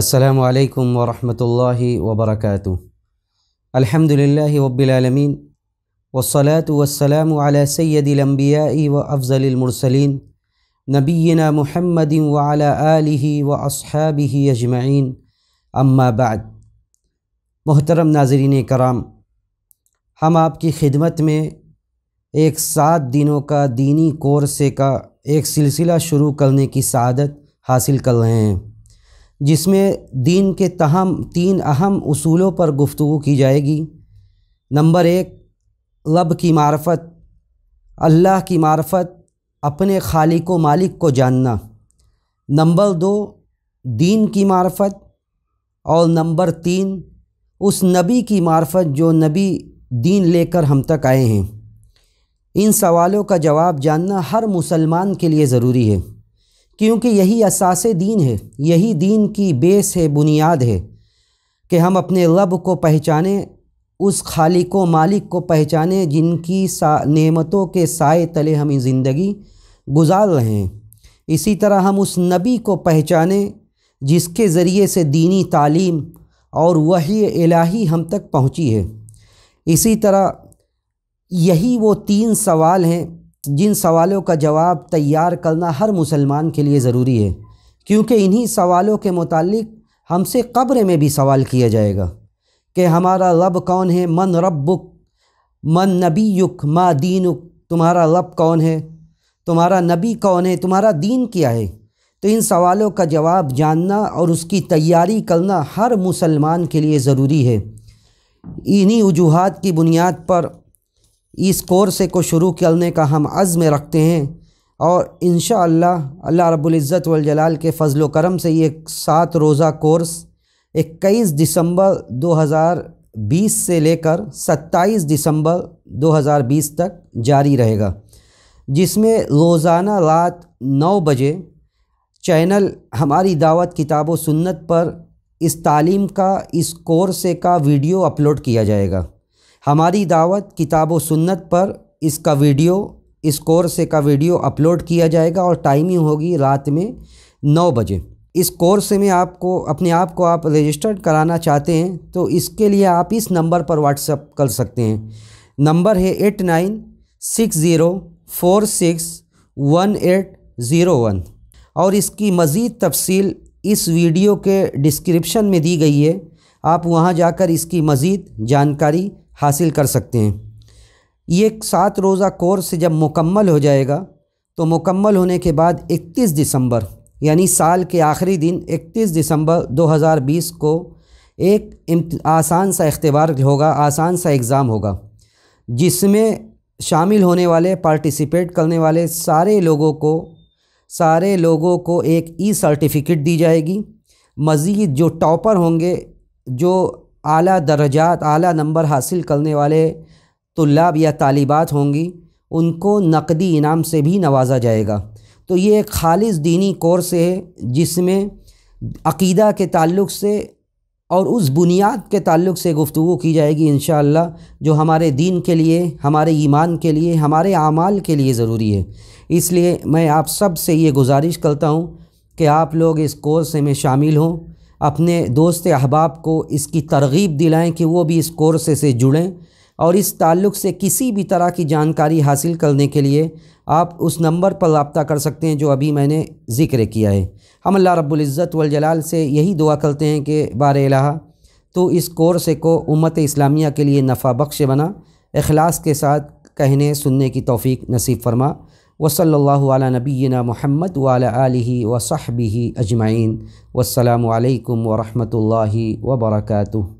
السلام علیکم ورحمۃ اللہ وبرکاتہ الحمد للہ وب و وصلاۃ و السلام علیہ سید الانبیاء و افضل المرسلین نبینا محمد ولا آلہ و اصحابہ اجمعین اما بعد محترم ناظرین کرام ہم آپ کی خدمت میں ایک سات دنوں کا دینی کورس کا ایک سلسلہ شروع کرنے کی سعادت حاصل کر رہے ہیں جس میں دین کے تہم تین اہم اصولوں پر گفتگو کی جائے گی نمبر ایک لب کی معرفت اللہ کی معرفت اپنے خالق و مالک کو جاننا نمبر دو دین کی معرفت اور نمبر تین اس نبی کی معرفت جو نبی دین لے کر ہم تک آئے ہیں ان سوالوں کا جواب جاننا ہر مسلمان کے لیے ضروری ہے کیونکہ یہی اساس دین ہے یہی دین کی بیس ہے بنیاد ہے کہ ہم اپنے رب کو پہچانیں اس خالق و مالک کو پہچانیں جن کی سا نعمتوں کے سائے تلے ہمیں زندگی گزار رہے ہیں اسی طرح ہم اس نبی کو پہچانیں جس کے ذریعے سے دینی تعلیم اور وہی الہی ہم تک پہنچی ہے اسی طرح یہی وہ تین سوال ہیں جن سوالوں کا جواب تیار کرنا ہر مسلمان کے لیے ضروری ہے کیونکہ انہی سوالوں کے متعلق ہم سے قبر میں بھی سوال کیا جائے گا کہ ہمارا رب کون ہے من ربک من نبیک ما دینک تمہارا رب کون ہے تمہارا نبی کون ہے تمہارا دین کیا ہے تو ان سوالوں کا جواب جاننا اور اس کی تیاری کرنا ہر مسلمان کے لیے ضروری ہے انہی وجوہات کی بنیاد پر اس کورسے کو شروع کرنے کا ہم عزم رکھتے ہیں اور انشاءاللہ اللہ اللہ رب العزت والجلال کے فضل و کرم سے یہ سات روزہ کورس اکیس دسمبر دو ہزار بیس سے لے کر ستائیس دسمبر دو ہزار بیس تک جاری رہے گا جس میں روزانہ رات نو بجے چینل ہماری دعوت کتاب و سنت پر اس تعلیم کا اس کورسے کا ویڈیو اپلوڈ کیا جائے گا ہماری دعوت کتاب و سنت پر اس کا ویڈیو اس کورس کا ویڈیو اپلوڈ کیا جائے گا اور ٹائمنگ ہوگی رات میں نو بجے اس کورس میں آپ کو اپنے آپ کو آپ رجسٹرڈ کرانا چاہتے ہیں تو اس کے لیے آپ اس نمبر پر اپ کر سکتے ہیں نمبر ہے eight nine six zero four six one eight zero one اور اس کی مزید تفصیل اس ویڈیو کے ڈسکرپشن میں دی گئی ہے آپ وہاں جا کر اس کی مزید جانکاری حاصل کر سکتے ہیں یہ سات روزہ کورس جب مکمل ہو جائے گا تو مکمل ہونے کے بعد اکتیس دسمبر یعنی سال کے آخری دن اکتیس دسمبر دو ہزار بیس کو ایک آسان سا اختبار ہوگا آسان سا اگزام ہوگا جس میں شامل ہونے والے پارٹیسپیٹ کرنے والے سارے لوگوں کو سارے لوگوں کو ایک ای e سرٹیفکیٹ دی جائے گی مزید جو ٹاپر ہوں گے جو اعلیٰ درجات اعلیٰ نمبر حاصل کرنے والے طلاب یا طالبات ہوں گی ان کو نقدی انعام سے بھی نوازا جائے گا تو یہ ایک خالص دینی کورس ہے جس میں عقیدہ کے تعلق سے اور اس بنیاد کے تعلق سے گفتگو کی جائے گی انشاءاللہ جو ہمارے دین کے لیے ہمارے ایمان کے لیے ہمارے اعمال کے لیے ضروری ہے اس لیے میں آپ سب سے یہ گزارش کرتا ہوں کہ آپ لوگ اس کورس میں شامل ہوں اپنے دوست احباب کو اس کی ترغیب دلائیں کہ وہ بھی اس کورسے سے جڑیں اور اس تعلق سے کسی بھی طرح کی جانکاری حاصل کرنے کے لیے آپ اس نمبر پر رابطہ کر سکتے ہیں جو ابھی میں نے ذکر کیا ہے ہم اللہ رب العزت والجلال سے یہی دعا کرتے ہیں کہ الہ تو اس کورس کو امت اسلامیہ کے لیے نفع بخش بنا اخلاص کے ساتھ کہنے سننے کی توفیق نصیب فرما وصلى الله على نبينا محمد وعلى آله وصحبه أجمعين والسلام عليكم ورحمة الله وبركاته